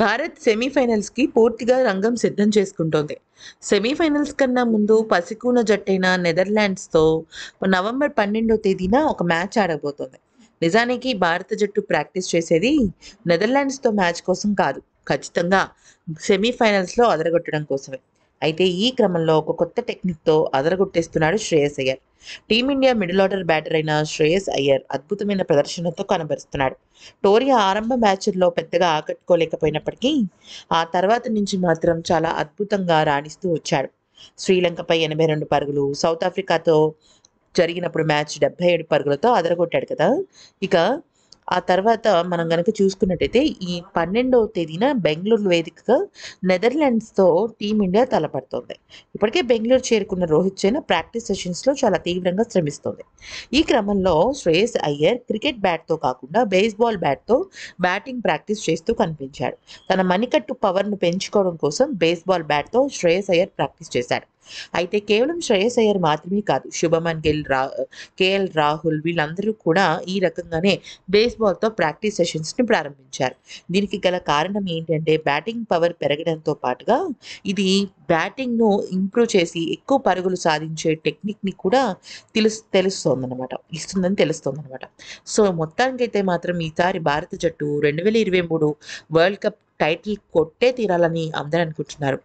భారత్ సెమీఫైనల్స్కి పూర్తిగా రంగం సిద్ధం చేసుకుంటోంది సెమీఫైనల్స్ కన్నా ముందు పసికూన జట్టైన నెదర్లాండ్స్తో నవంబర్ పన్నెండో తేదీన ఒక మ్యాచ్ ఆడబోతోంది నిజానికి భారత జట్టు ప్రాక్టీస్ చేసేది నెదర్లాండ్స్తో మ్యాచ్ కోసం కాదు ఖచ్చితంగా సెమీఫైనల్స్లో అదరగొట్టడం కోసమే అయితే ఈ క్రమంలో ఒక కొత్త టెక్నిక్తో అదరగొట్టేస్తున్నాడు Shreyas Iyer team India middle order batter అయిన శ్రేయస్ అయ్యర్ అద్భుతమైన ప్రదర్శనతో కనబరుస్తున్నాడు టోరియా ఆరంభ మ్యాచ్ల్లో పెద్దగా ఆకట్టుకోలేకపోయినప్పటికీ ఆ తర్వాత నుంచి మాత్రం చాలా అద్భుతంగా రాణిస్తూ వచ్చాడు శ్రీలంకపై ఎనభై రెండు పరుగులు సౌత్ ఆఫ్రికాతో జరిగినప్పుడు మ్యాచ్ డెబ్బై ఏడు పరుగులతో అదరగొట్టాడు కదా ఇక ఆ తర్వాత మనం కనుక చూసుకున్నట్టయితే ఈ పన్నెండవ తేదీన బెంగళూరు వేదికగా నెదర్లాండ్స్తో టీమిండియా తలపడుతోంది ఇప్పటికే బెంగళూరు చేరుకున్న రోహిత్ శర్మ ప్రాక్టీస్ సెషన్స్లో చాలా తీవ్రంగా శ్రమిస్తోంది ఈ క్రమంలో శ్రేయస్ అయ్యర్ క్రికెట్ బ్యాట్తో కాకుండా బేస్బాల్ బ్యాట్తో బ్యాటింగ్ ప్రాక్టీస్ చేస్తూ కనిపించాడు తన మణికట్టు పవర్ను పెంచుకోవడం కోసం బేస్బాల్ బ్యాట్తో శ్రేయస్ అయ్యర్ ప్రాక్టీస్ చేశాడు అయితే కేవలం శ్రేయస్ అయ్యర్ మాత్రమే కాదు శుభమన్ గిల్ రా కేఎల్ రాహుల్ వీళ్ళందరూ కూడా ఈ రకంగానే బేస్బాల్తో ప్రాక్టీస్ సెషన్స్ని ప్రారంభించారు దీనికి గల కారణం ఏంటంటే బ్యాటింగ్ పవర్ పెరగడంతో పాటుగా ఇది బ్యాటింగ్ను ఇంప్రూవ్ చేసి ఎక్కువ పరుగులు సాధించే టెక్నిక్ని కూడా తెలుసు తెలుస్తోందనమాట ఇస్తుందని తెలుస్తోందనమాట సో మొత్తానికైతే మాత్రం ఈసారి భారత జట్టు రెండు వేల ఇరవై మూడు వరల్డ్ కప్ టైటిల్ కొట్టే తీరాలని అందరూ అనుకుంటున్నారు